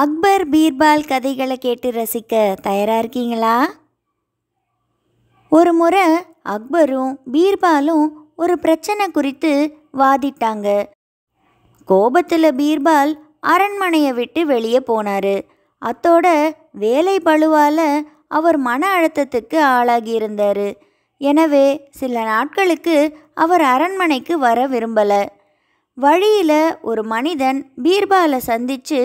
அக்பர் பீர்பால் கதைகளை கேட்டு ரசிக்க தயாராக இருக்கீங்களா ஒரு முறை அக்பரும் பீர்பாலும் ஒரு பிரச்சனை குறித்து வாதிட்டாங்க கோபத்தில் பீர்பால் அரண்மனையை விட்டு வெளியே போனார் அத்தோட வேலை பழுவால் அவர் மன அழுத்தத்துக்கு ஆளாகியிருந்தார் எனவே சில நாட்களுக்கு அவர் அரண்மனைக்கு வர விரும்பலை வழியில் ஒரு மனிதன் பீர்பாலை சந்தித்து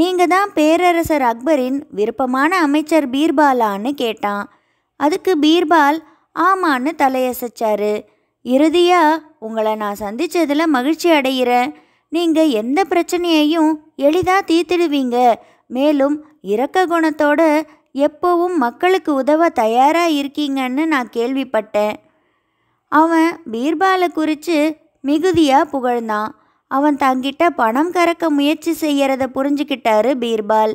நீங்கள் தான் பேரரசர் அக்பரின் விருப்பமான அமைச்சர் பீர்பாலான்னு கேட்டான் அதுக்கு பீர்பால் ஆமான்னு தலையசைச்சாரு இறுதியாக உங்களை நான் சந்தித்ததில் மகிழ்ச்சி அடைகிறேன் நீங்கள் எந்த பிரச்சனையையும் எளிதாக தீர்த்திடுவீங்க மேலும் இரக்க குணத்தோடு எப்போவும் மக்களுக்கு உதவ தயாராக இருக்கீங்கன்னு நான் கேள்விப்பட்டேன் அவன் பீர்பாலை குறித்து மிகுதியாக புகழ்ந்தான் அவன் தங்கிட்ட பணம் கறக்க முயற்சி செய்யறத புரிஞ்சுக்கிட்டாரு பீர்பால்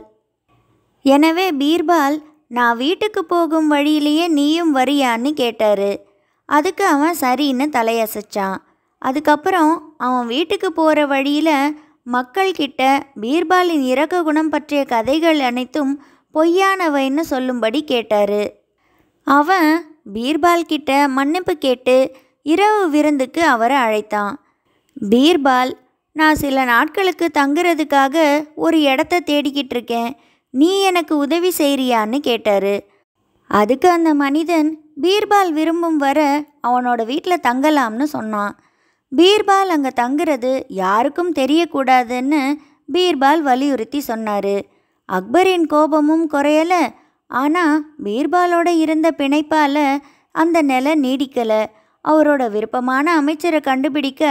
எனவே பீர்பால் நான் வீட்டுக்கு போகும் வழியிலேயே நீயும் வரியான்னு கேட்டாரு அதுக்கு அவன் சரின்னு தலையசைச்சான் அதுக்கப்புறம் அவன் வீட்டுக்கு போகிற வழியில் மக்கள்கிட்ட பீர்பாலின் இறக்க குணம் பற்றிய கதைகள் அனைத்தும் பொய்யானவைன்னு சொல்லும்படி கேட்டார் அவன் பீர்பால் கிட்ட மன்னிப்பு கேட்டு இரவு விருந்துக்கு அவரை அழைத்தான் பீர்பால் நான் சில நாட்களுக்கு தங்குறதுக்காக ஒரு இடத்த தேடிக்கிட்டு இருக்கேன் நீ எனக்கு உதவி செய்கிறியான்னு கேட்டார் அதுக்கு அந்த மனிதன் பீர்பால் விரும்பும் வர அவனோட வீட்டில் தங்கலாம்னு சொன்னான் பீர்பால் அங்கே தங்குறது யாருக்கும் தெரியக்கூடாதுன்னு பீர்பால் வலியுறுத்தி சொன்னார் அக்பரின் கோபமும் குறையலை ஆனால் பீர்பாலோட இருந்த பிணைப்பால் அந்த நிலை நீடிக்கலை அவரோட விருப்பமான அமைச்சரை கண்டுபிடிக்க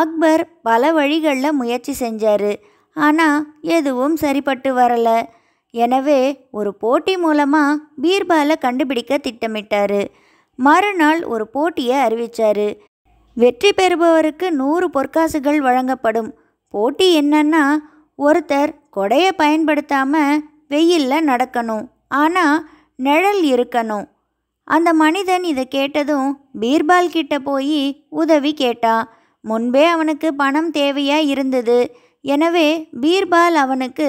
அக்பர் பல வழிகளில் முயற்சி செஞ்சார் ஆனால் எதுவும் சரிப்பட்டு வரலை எனவே ஒரு போட்டி மூலமாக பீர்பாலை கண்டுபிடிக்க திட்டமிட்டார் மறுநாள் ஒரு போட்டியை அறிவித்தார் வெற்றி பெறுபவருக்கு நூறு பொற்காசுகள் வழங்கப்படும் போட்டி என்னன்னா ஒருத்தர் கொடையை பயன்படுத்தாமல் வெயிலில் நடக்கணும் ஆனால் நிழல் இருக்கணும் அந்த மனிதன் இதை கேட்டதும் பீர்பால் கிட்ட போய் உதவி கேட்டான் முன்பே அவனுக்கு பணம் தேவையாக இருந்தது எனவே பீர்பால் அவனுக்கு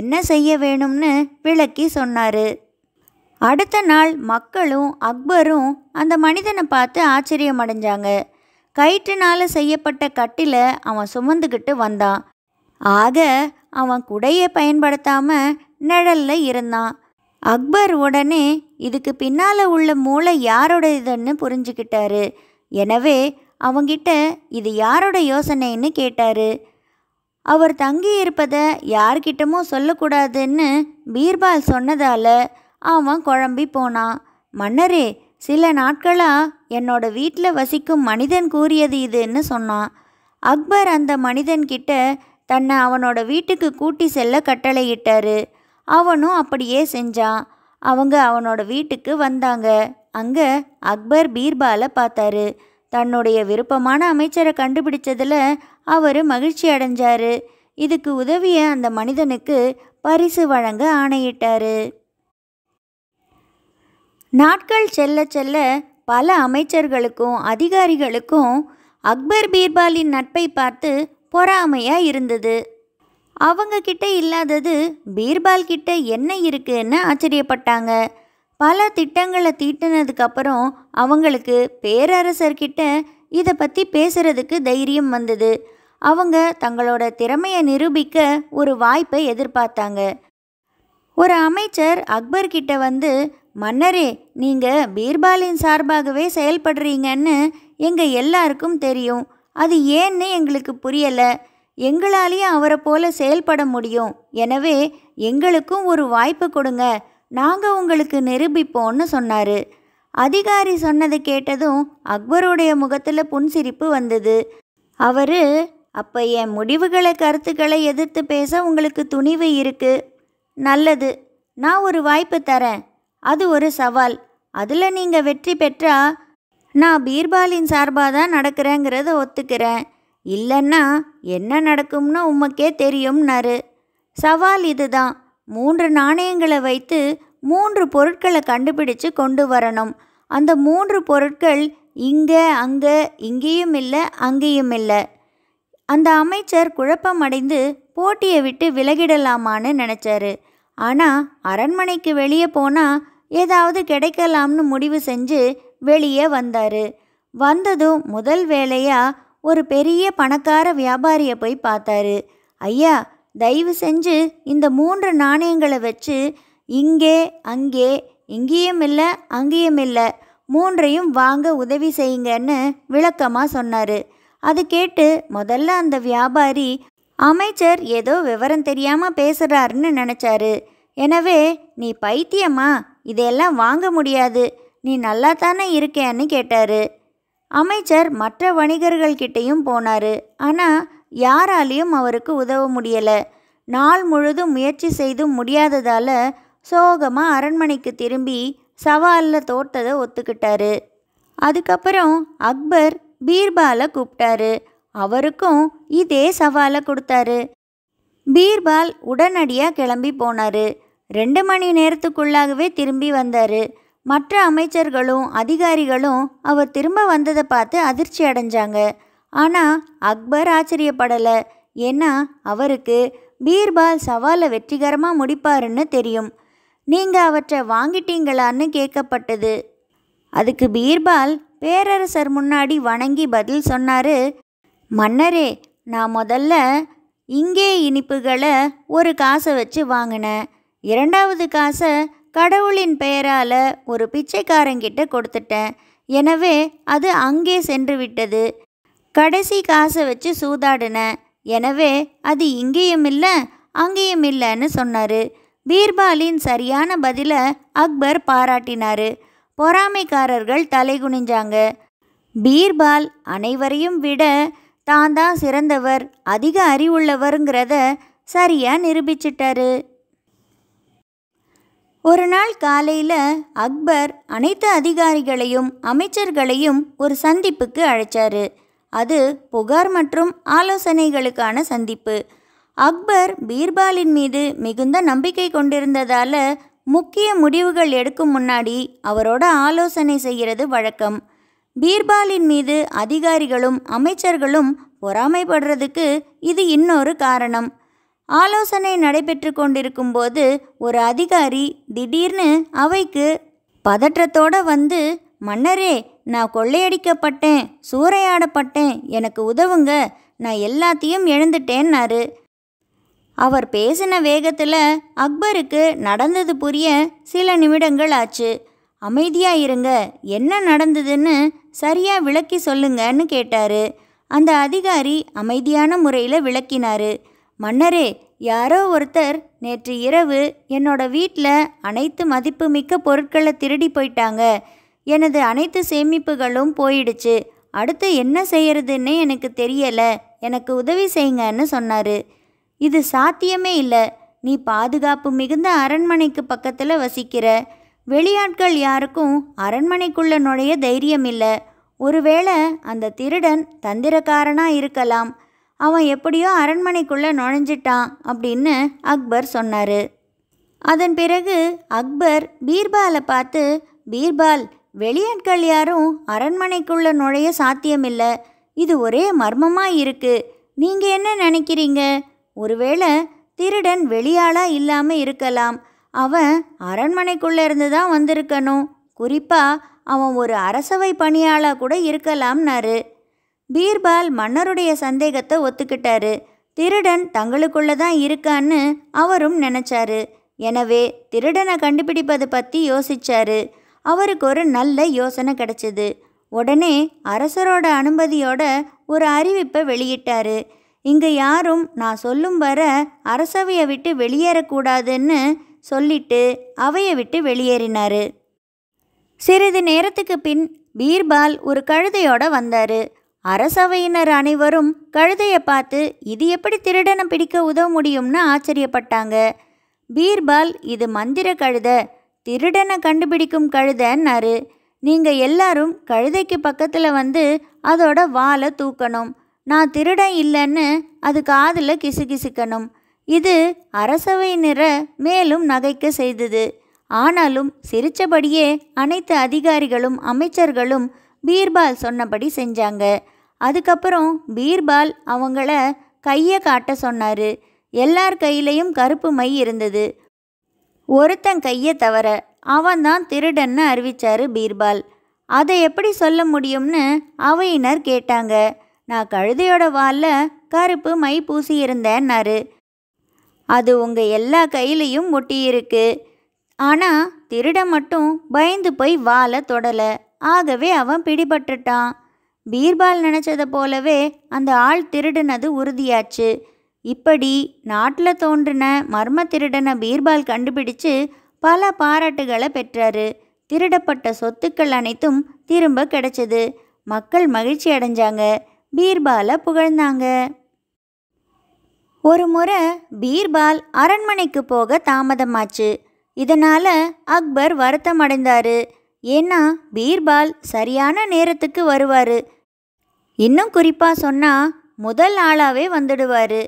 என்ன செய்ய வேணும்னு விளக்கி சொன்னார் அடுத்த நாள் மக்களும் அக்பரும் அந்த மனிதனை பார்த்து ஆச்சரியமடைஞ்சாங்க கயிற்றுனால் செய்யப்பட்ட கட்டில அவன் சுமந்துக்கிட்டு வந்தான் ஆக அவன் குடையை பயன்படுத்தாமல் நிழலில் இருந்தான் அக்பர் உடனே இதுக்கு பின்னால் உள்ள மூளை யாரோட இதுன்னு புரிஞ்சுக்கிட்டாரு எனவே அவங்கிட்ட இது யாரோட யோசனைன்னு கேட்டார் அவர் தங்கி இருப்பதை யார்கிட்டமும் சொல்லக்கூடாதுன்னு பீர்பால் சொன்னதால் அவன் குழம்பி போனான் மன்னரே சில நாட்களாக என்னோட வீட்டில் வசிக்கும் மனிதன் கூறியது இதுன்னு சொன்னான் அக்பர் அந்த மனிதன்கிட்ட தன்னை அவனோட வீட்டுக்கு கூட்டி செல்ல கட்டளையிட்டாரு அவனும் அப்படியே செஞ்சான் அவங்க அவனோட வீட்டுக்கு வந்தாங்க அங்கே அக்பர் பீர்பாலை பார்த்தாரு தன்னுடைய விருப்பமான அமைச்சரை கண்டுபிடிச்சதில் அவர் மகிழ்ச்சி அடைஞ்சார் இதுக்கு உதவிய அந்த மனிதனுக்கு பரிசு வழங்க ஆணையிட்டார் நாட்கள் செல்ல செல்ல பல அமைச்சர்களுக்கும் அதிகாரிகளுக்கும் அக்பர் பீர்பாலின் நட்பை பார்த்து பொறாமையாக இருந்தது அவங்க கிட்ட இல்லாதது பீர்பால் கிட்ட என்ன இருக்குன்னு ஆச்சரியப்பட்டாங்க பல திட்டங்களை தீட்டினதுக்கப்புறம் அவங்களுக்கு பேரரசர்கிட்ட இதை பற்றி பேசுகிறதுக்கு தைரியம் வந்தது அவங்க தங்களோட திறமையை நிரூபிக்க ஒரு வாய்ப்பை எதிர்பார்த்தாங்க ஒரு அமைச்சர் அக்பர்கிட்ட வந்து மன்னரே நீங்கள் பீர்பாலின் சார்பாகவே செயல்படுறீங்கன்னு எங்கள் எல்லாருக்கும் தெரியும் அது ஏன்னு எங்களுக்கு புரியலை எங்களாலேயும் அவரை போல செயல்பட முடியும் எனவே எங்களுக்கும் ஒரு வாய்ப்பு கொடுங்க நாங்கள் உங்களுக்கு நிரூபிப்போம்னு சொன்னார் அதிகாரி சொன்னதை கேட்டதும் அக்பருடைய முகத்தில் புன்சிரிப்பு வந்தது அவர் அப்போ என் முடிவுகளை கருத்துக்களை எதிர்த்து பேச உங்களுக்கு துணிவு இருக்குது நல்லது நான் ஒரு வாய்ப்பு தரேன் அது ஒரு சவால் அதில் நீங்கள் வெற்றி பெற்றா நான் பீர்பாலின் சார்பாக தான் நடக்கிறேங்கிறத ஒத்துக்கிறேன் இல்லைன்னா என்ன நடக்கும்னு உமக்கே தெரியும்னாரு சவால் இதுதான் மூன்று நாணயங்களை வைத்து மூன்று பொருட்களை கண்டுபிடிச்சு கொண்டு வரணும் அந்த மூன்று பொருட்கள் இங்கே அங்கே இங்கேயும் இல்லை அங்கேயும் இல்லை அந்த அமைச்சர் குழப்பமடைந்து போட்டியை விட்டு விலகிடலாமான்னு நினச்சாரு ஆனால் அரண்மனைக்கு வெளியே போனால் ஏதாவது கிடைக்கலாம்னு முடிவு செஞ்சு வெளியே வந்தார் வந்ததும் முதல் வேலையாக ஒரு பெரிய பணக்கார வியாபாரியை போய் பார்த்தாரு ஐயா தயவு செஞ்சு இந்த மூன்று நாணயங்களை வச்சு இங்கே அங்கே இங்கேயும் இல்லை அங்கேயும் இல்லை மூன்றையும் வாங்க உதவி செய்யுங்கன்னு விளக்கமாக சொன்னார் அது கேட்டு முதல்ல அந்த வியாபாரி அமைச்சர் ஏதோ விவரம் தெரியாமல் பேசுகிறாருன்னு நினச்சாரு எனவே நீ பைத்தியமா இதையெல்லாம் வாங்க முடியாது நீ நல்லா தானே இருக்கேன்னு கேட்டார் அமைச்சர் மற்ற வணிகர்கள்கிட்டையும் போனார் ஆனால் யாராலையும் அவருக்கு உதவ முடியலை நாள் முழுதும் முயற்சி செய்தும் முடியாததால் சோகமாக அரண்மனைக்கு திரும்பி சவாலில் தோட்டதை ஒத்துக்கிட்டாரு அதுக்கப்புறம் அக்பர் பீர்பாலை கூப்பிட்டாரு அவருக்கும் இதே சவாலை கொடுத்தாரு பீர்பால் உடனடியாக கிளம்பி போனார் ரெண்டு மணி நேரத்துக்குள்ளாகவே திரும்பி வந்தார் மற்ற அமைச்சர்களும் அதிகாரிகளும் அவர் திரும்ப வந்ததை பார்த்து அதிர்ச்சி அடைஞ்சாங்க ஆனால் அக்பர் ஆச்சரியப்படலை ஏன்னா அவருக்கு பீர்பால் சவாலை வெற்றிகரமாக முடிப்பாருன்னு தெரியும் நீங்கள் அவற்றை வாங்கிட்டீங்களான்னு கேட்கப்பட்டது அதுக்கு பீர்பால் பேரரசர் முன்னாடி வணங்கி பதில் சொன்னார் மன்னரே நான் முதல்ல இங்கே இனிப்புகளை ஒரு காசை வச்சு வாங்கினேன் இரண்டாவது காசை கடவுளின் பெயரால் ஒரு பிச்சைக்காரங்கிட்ட கொடுத்துட்டேன் எனவே அது அங்கே சென்று விட்டது கடைசி காசை வச்சு சூதாடினேன் எனவே அது இங்கேயும் இல்லை அங்கேயும் இல்லைன்னு சொன்னார் பீர்பாலின் சரியான பதிலை அக்பர் பாராட்டினார் பொறாமைக்காரர்கள் தலை குனிஞ்சாங்க பீர்பால் அனைவரையும் விட தான் தான் சிறந்தவர் அதிக அறிவுள்ளவருங்கிறத சரியாக நிரூபிச்சிட்டாரு ஒரு நாள் காலையில் அக்பர் அனைத்து அதிகாரிகளையும் அமைச்சர்களையும் ஒரு சந்திப்புக்கு அழைச்சாரு அது புகார் மற்றும் ஆலோசனைகளுக்கான சந்திப்பு அக்பர் பீர்பாலின் மீது மிகுந்த நம்பிக்கை கொண்டிருந்ததால முக்கிய முடிவுகள் எடுக்கும் முன்னாடி அவரோட ஆலோசனை செய்கிறது வழக்கம் பீர்பாலின் மீது அதிகாரிகளும் அமைச்சர்களும் பொறாமைப்படுறதுக்கு இது இன்னொரு காரணம் ஆலோசனை நடைபெற்று கொண்டிருக்கும் போது ஒரு அதிகாரி திடீர்னு அவைக்கு பதற்றத்தோடு வந்து மன்னரே நான் கொள்ளையடிக்கப்பட்டேன் சூறையாடப்பட்டேன் எனக்கு உதவுங்க நான் எல்லாத்தையும் எழுந்துட்டேன்னாரு அவர் பேசின வேகத்தில் அக்பருக்கு நடந்தது புரிய சில நிமிடங்கள் ஆச்சு அமைதியாக இருங்க என்ன நடந்ததுன்னு சரியாக விளக்கி சொல்லுங்கன்னு கேட்டார் அந்த அதிகாரி அமைதியான முறையில் விளக்கினார் மன்னரே யாரோ ஒருத்தர் நேற்று இரவு என்னோட வீட்டில் அனைத்து மதிப்புமிக்க பொருட்களை திருடி போயிட்டாங்க எனது அனைத்து சேமிப்புகளும் போயிடுச்சு அடுத்து என்ன செய்யறதுன்னு எனக்கு தெரியலை எனக்கு உதவி செய்யுங்கன்னு சொன்னார் இது சாத்தியமே இல்லை நீ பாதுகாப்பு மிகுந்த அரண்மனைக்கு பக்கத்தில் வசிக்கிற வெளியாட்கள் யாருக்கும் அரண்மனைக்குள்ளே நுழைய தைரியம் இல்லை ஒருவேளை அந்த திருடன் தந்திரக்காரனாக இருக்கலாம் அவன் எப்படியோ அரண்மனைக்குள்ளே நுழைஞ்சிட்டான் அப்படின்னு அக்பர் சொன்னார் அதன் பிறகு அக்பர் பீர்பாலை பார்த்து பீர்பால் வெளியாட்கள் யாரும் அரண்மனைக்குள்ளே நுழைய சாத்தியமில்லை இது ஒரே மர்மமாக இருக்குது நீங்கள் என்ன நினைக்கிறீங்க ஒருவேளை திருடன் வெளியாளாக இல்லாமல் இருக்கலாம் அவன் அரண்மனைக்குள்ளே இருந்து தான் வந்திருக்கணும் குறிப்பாக அவன் ஒரு அரசவை பணியாளாக கூட இருக்கலாம்னாரு பீர்பால் மன்னருடைய சந்தேகத்தை ஒத்துக்கிட்டாரு திருடன் தங்களுக்குள்ள தான் இருக்கான்னு அவரும் நினச்சாரு எனவே திருடனை கண்டுபிடிப்பது பற்றி யோசிச்சாரு அவருக்கு ஒரு நல்ல யோசனை கிடைச்சது உடனே அரசரோட அனுமதியோட ஒரு அறிவிப்பை வெளியிட்டார் இங்கே யாரும் நான் சொல்லும் வர அரசவையை விட்டு வெளியேறக்கூடாதுன்னு சொல்லிட்டு அவையை விட்டு வெளியேறினார் சிறிது நேரத்துக்கு பின் பீர்பால் ஒரு கழுதையோட வந்தார் அரசவையினர் அனைவரும் கழுதையை பார்த்து இது எப்படி திருடனை பிடிக்க உதவ முடியும்னு ஆச்சரியப்பட்டாங்க பீர்பால் இது மந்திர கழுதை திருடனை கண்டுபிடிக்கும் கழுதை நறு நீங்கள் எல்லாரும் கழுதைக்கு பக்கத்தில் வந்து அதோட வாலை தூக்கணும் நான் திருடன் இல்லைன்னு அது காதில் கிசுகிசுக்கணும் இது அரசவை நிற மேலும் நகைக்க செய்தது ஆனாலும் சிரித்தபடியே அனைத்து அதிகாரிகளும் அமைச்சர்களும் பீர்பால் சொன்னபடி செஞ்சாங்க அதுக்கப்புறம் பீர்பால் அவங்கள கையை காட்ட சொன்னார் எல்லார் கையிலையும் கருப்பு மை இருந்தது ஒருத்தன் கையை தவற அவன் தான் திருடன்னு அறிவிச்சாரு பீர்பால் அதை எப்படி சொல்ல முடியும்னு அவையினர் கேட்டாங்க நான் கழுதையோட வாலில் கருப்பு மை பூசி இருந்தேன்னாரு அது உங்கள் எல்லா கையிலையும் ஒட்டியிருக்கு ஆனால் திருட மட்டும் பயந்து போய் வாலை தொடலை ஆகவே அவன் பிடிபட்டுட்டான் பீர்பால் நினச்சதை போலவே அந்த ஆள் திருடுனது உறுதியாச்சு இப்படி நாட்டில் தோன்றின மர்ம திருடனை பீர்பால் கண்டுபிடிச்சு பல பாராட்டுகளை பெற்றாரு திருடப்பட்ட சொத்துக்கள் அனைத்தும் திரும்ப கிடைச்சது மக்கள் மகிழ்ச்சி அடைஞ்சாங்க பீர்பாலை புகழ்ந்தாங்க ஒரு முறை பீர்பால் அரண்மனைக்கு போக தாமதமாச்சு இதனால் அக்பர் வருத்தம் அடைந்தார் ஏன்னா பீர்பால் சரியான நேரத்துக்கு வருவார் இன்னும் குறிப்பாக சொன்னால் முதல் ஆளாகவே வந்துடுவார்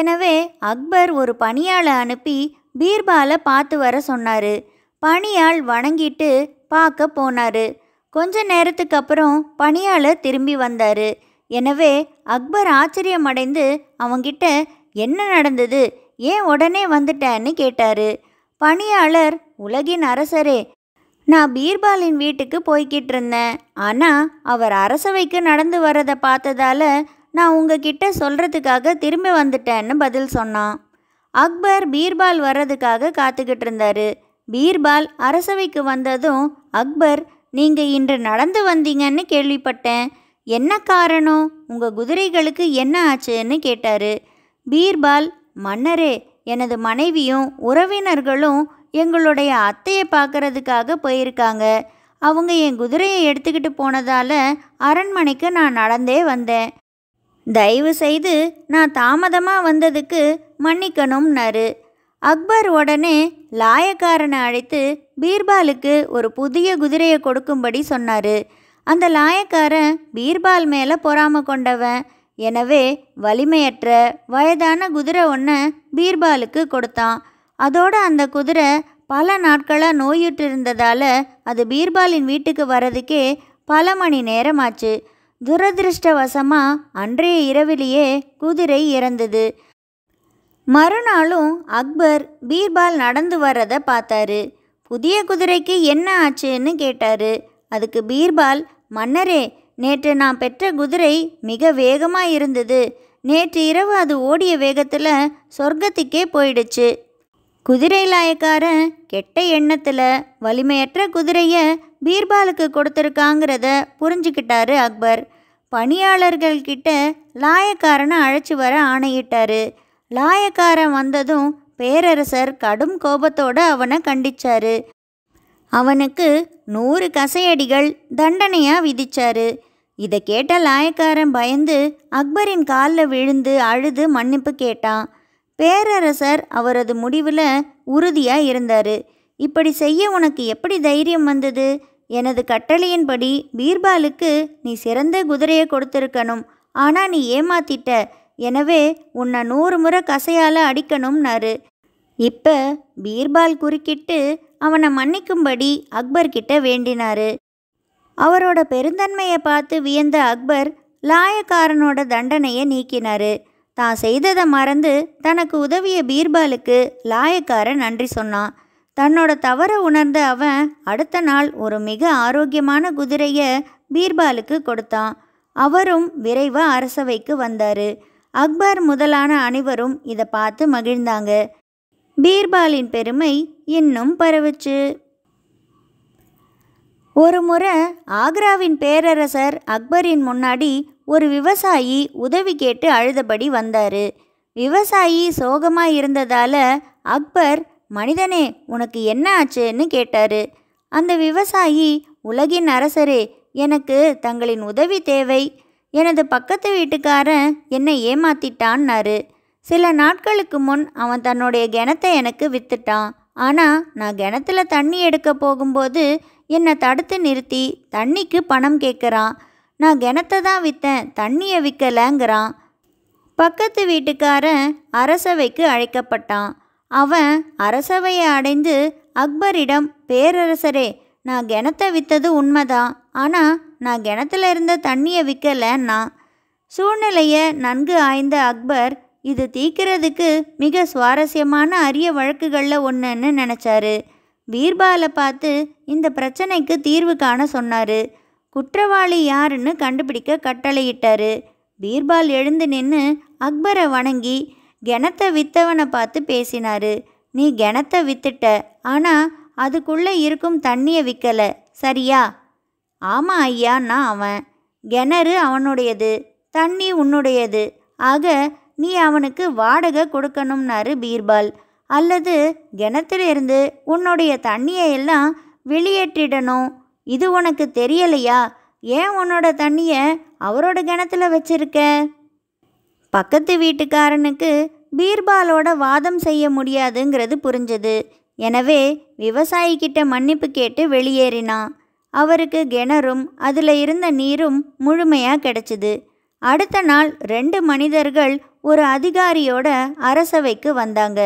எனவே அக்பர் ஒரு பணியாளை அனுப்பி பீர்பாலை பார்த்து வர சொன்னார் பணியாள் வணங்கிட்டு பார்க்க போனார் கொஞ்ச நேரத்துக்கு அப்புறம் பணியாளர் திரும்பி வந்தார் எனவே அக்பர் ஆச்சரியமடைந்து அவங்கிட்ட என்ன நடந்தது ஏன் உடனே வந்துட்டேன்னு கேட்டார் பணியாளர் உலகின் அரசரே நான் பீர்பாலின் வீட்டுக்கு போய்கிட்டு இருந்தேன் ஆனால் அவர் அரசவைக்கு நடந்து வரதை பார்த்ததால நான் உங்ககிட்ட சொல்கிறதுக்காக திரும்பி வந்துட்டேன்னு பதில் சொன்னான் அக்பர் பீர்பால் வர்றதுக்காக காத்துக்கிட்டு இருந்தாரு பீர்பால் அரசவைக்கு வந்ததும் அக்பர் நீங்கள் இன்று நடந்து வந்தீங்கன்னு கேள்விப்பட்டேன் என்ன காரணம் உங்கள் குதிரைகளுக்கு என்ன ஆச்சுன்னு கேட்டார் பீர்பால் மன்னரே எனது மனைவியும் உறவினர்களும் எங்களுடைய அத்தையை பார்க்கறதுக்காக போயிருக்காங்க அவங்க என் குதிரையை எடுத்துக்கிட்டு போனதால் அரண்மனைக்கு நான் நடந்தே வந்தேன் தயவு செய்து நான் தாமதமாக வந்ததுக்கு மன்னிக்கணும்னாரு அக்பர் உடனே லாயக்காரனை அழைத்து பீர்பாலுக்கு ஒரு புதிய குதிரையை கொடுக்கும்படி சொன்னார் அந்த லாயக்காரன் பீர்பால் மேலே பொறாம கொண்டவன் எனவே வலிமையற்ற வயதான குதிரை ஒன்று பீர்பாலுக்கு கொடுத்தான் அதோடு அந்த குதிரை பல நாட்களாக நோயுற்றிருந்ததால் அது பீர்பாலின் வீட்டுக்கு வரதுக்கே பல மணி நேரம் ஆச்சு துரதிருஷ்டவசமாக அன்றைய இரவிலேயே குதிரை இறந்தது மறுநாளும் அக்பர் பீர்பால் நடந்து வர்றத பார்த்தாரு புதிய குதிரைக்கு என்ன ஆச்சுன்னு கேட்டாரு அதுக்கு பீர்பால் மன்னரே நேற்று நான் பெற்ற குதிரை மிக வேகமாக இருந்தது நேற்று இரவு அது ஓடிய வேகத்தில் சொர்க்கத்துக்கே போயிடுச்சு குதிரை லாயக்காரன் கெட்ட எண்ணத்தில் வலிமையற்ற குதிரையை பீர்பாலுக்கு கொடுத்துருக்காங்கிறத புரிஞ்சுக்கிட்டாரு அக்பர் பணியாளர்கள்கிட்ட லாயக்காரனை அழைச்சி வர ஆணையிட்டார் லாயக்காரன் வந்ததும் பேரரசர் கடும் கோபத்தோடு அவனை கண்டிச்சாரு அவனுக்கு நூறு கசையடிகள் தண்டனையாக விதிச்சாரு இதை கேட்ட லாயக்காரன் பயந்து அக்பரின் காலில் விழுந்து அழுது மன்னிப்பு கேட்டான் பேரரசர் அவரது முடிவில் உறுதியாக இருந்தார் இப்படி செய்ய உனக்கு எப்படி தைரியம் வந்தது எனது கட்டளையின்படி பீர்பாலுக்கு நீ சிறந்த குதிரையை கொடுத்திருக்கணும் ஆனால் நீ ஏமாத்திட்ட எனவே உன்னை நூறு முறை கசையால் அடிக்கணும்னாரு இப்போ பீர்பால் குறுக்கிட்டு அவனை மன்னிக்கும்படி அக்பர்கிட்ட வேண்டினாரு அவரோட பெருந்தன்மையை பார்த்து வியந்த அக்பர் லாயக்காரனோட தண்டனையை நீக்கினாரு தான் செய்ததை மறந்து தனக்கு உதவிய பீர்பாலுக்கு லாயக்காரன் நன்றி சொன்னான் தன்னோட தவறை உணர்ந்த அவன் அடுத்த நாள் ஒரு மிக ஆரோக்கியமான குதிரையை பீர்பாலுக்கு கொடுத்தான் அவரும் விரைவாக அரசவைக்கு வந்தார் அக்பர் முதலான அனைவரும் இதை பார்த்து மகிழ்ந்தாங்க பீர்பாலின் பெருமை இன்னும் பரவுச்சு ஒரு முறை ஆக்ராவின் பேரரசர் அக்பரின் முன்னாடி ஒரு விவசாயி உதவி கேட்டு அழுதபடி வந்தார் விவசாயி சோகமாக இருந்ததால் அக்பர் மனிதனே உனக்கு என்ன ஆச்சுன்னு கேட்டார் அந்த விவசாயி உலகின் அரசரே எனக்கு தங்களின் உதவி தேவை எனது பக்கத்து வீட்டுக்காரன் என்னை ஏமாத்திட்டான்னாரு சில நாட்களுக்கு முன் அவன் தன்னுடைய கிணத்தை எனக்கு வித்துட்டான் ஆனால் நான் கிணத்துல தண்ணி எடுக்க போகும்போது என்னை தடுத்து நிறுத்தி தண்ணிக்கு பணம் கேட்குறான் நான் கிணத்தை தான் விற்றேன் தண்ணியை விற்கலைங்கிறான் பக்கத்து வீட்டுக்காரன் அரசவைக்கு அழைக்கப்பட்டான் அவன் அரசவையை அடைந்து அக்பரிடம் பேரரசரே நான் கிணத்தை விற்றது உண்மைதான் ஆனால் நான் கிணத்துல இருந்த தண்ணியை விற்கலன்னா சூழ்நிலையை நன்கு ஆய்ந்த அக்பர் இது தீக்கிறதுக்கு மிக சுவாரஸ்யமான அரிய வழக்குகளில் ஒன்றுன்னு நினச்சாரு பீர்பாலை பார்த்து இந்த பிரச்சனைக்கு தீர்வு காண சொன்னார் குற்றவாளி யாருன்னு கண்டுபிடிக்க கட்டளையிட்டார் பீர்பால் எழுந்து நின்று அக்பரை வணங்கி கிணத்தை விற்றவனை பார்த்து பேசினார் நீ கிணத்தை வித்துட்ட ஆனால் அதுக்குள்ளே இருக்கும் தண்ணியை விற்கலை சரியா ஆமாம் ஐயான்னா அவன் கிணறு அவனுடையது தண்ணி உன்னுடையது ஆக நீ அவனுக்கு வாடகை கொடுக்கணும்னாரு பீர்பால் அல்லது கிணத்திலிருந்து உன்னுடைய தண்ணியை எல்லாம் வெளியேற்றிடணும் இது உனக்கு தெரியலையா ஏன் உன்னோட தண்ணியை அவரோட கிணத்துல வச்சிருக்க பக்கத்து வீட்டுக்காரனுக்கு பீர்பாலோட வாதம் செய்ய முடியாதுங்கிறது புரிஞ்சது எனவே விவசாயிக்கிட்ட மன்னிப்பு கேட்டு வெளியேறினான் அவருக்கு கிணறும் அதில் இருந்த நீரும் முழுமையாக கிடைச்சிது அடுத்த நாள் ரெண்டு மனிதர்கள் ஒரு அதிகாரியோட அரசவைக்கு வந்தாங்க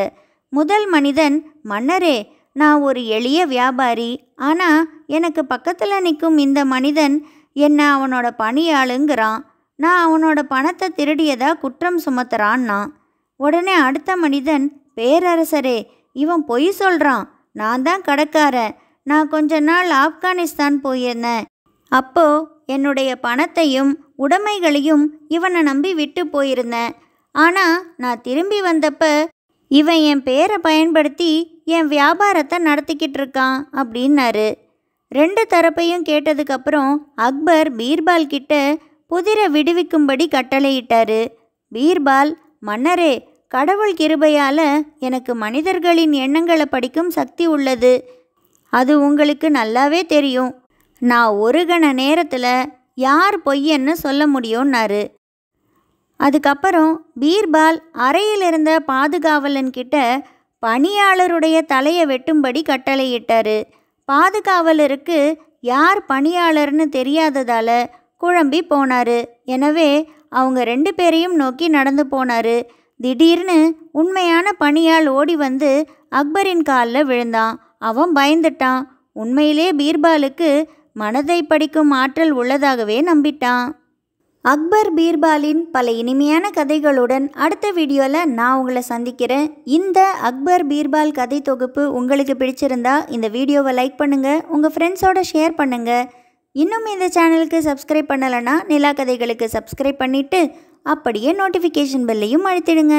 முதல் மனிதன் மன்னரே நான் ஒரு எளிய வியாபாரி ஆனால் எனக்கு பக்கத்தில் நிற்கும் இந்த மனிதன் என்னை அவனோட பணியாளுங்கிறான் நான் அவனோட பணத்தை திருடியதா குற்றம் சுமத்துறான்னா உடனே அடுத்த மனிதன் பேரரசரே இவன் பொய் சொல்கிறான் நான் தான் கடக்கார நான் கொஞ்ச நாள் ஆப்கானிஸ்தான் போயிருந்தேன் அப்போ என்னுடைய பணத்தையும் உடைமைகளையும் இவனை நம்பி விட்டு போயிருந்தேன் ஆனால் நான் திரும்பி வந்தப்ப இவன் என் பேரை பயன்படுத்தி என் வியாபாரத்தை நடத்திக்கிட்டு இருக்கான் அப்படின்னாரு ரெண்டு தரப்பையும் கேட்டதுக்கப்புறம் அக்பர் பீர்பால் கிட்ட புதிரை விடுவிக்கும்படி கட்டளையிட்டாரு பீர்பால் மன்னரே கடவுள் கிருபையால் எனக்கு மனிதர்களின் எண்ணங்களை படிக்கும் சக்தி உள்ளது அது உங்களுக்கு நல்லாவே தெரியும் நான் ஒரு கண நேரத்தில் யார் பொய்யன்னு சொல்ல முடியும்னாரு அதுக்கப்புறம் பீர்பால் அறையில் இருந்த பாதுகாவலன்கிட்ட பணியாளருடைய தலையை வெட்டும்படி கட்டளையிட்டார் பாதுகாவலருக்கு யார் பணியாளர்னு தெரியாததால் குழம்பி போனார் எனவே அவங்க ரெண்டு பேரையும் நோக்கி நடந்து போனார் திடீர்னு உண்மையான பணியால் ஓடி வந்து அக்பரின் காலில் விழுந்தான் அவன் பயந்துட்டான் உண்மையிலே பீர்பாலுக்கு மனதை படிக்கும் ஆற்றல் உள்ளதாகவே நம்பிட்டான் அக்பர் பீர்பாலின் பல இனிமையான கதைகளுடன் அடுத்த வீடியோவில் நான் உங்களை சந்திக்கிறேன் இந்த அக்பர் பீர்பால் கதை தொகுப்பு உங்களுக்கு பிடிச்சிருந்தா இந்த வீடியோவை லைக் பண்ணுங்கள் உங்கள் ஃப்ரெண்ட்ஸோட ஷேர் பண்ணுங்கள் இன்னும் இந்த சேனலுக்கு சப்ஸ்கிரைப் பண்ணலைன்னா நிலா கதைகளுக்கு சப்ஸ்கிரைப் பண்ணிவிட்டு அப்படியே நோட்டிஃபிகேஷன் பெல்லையும் அழுத்திடுங்க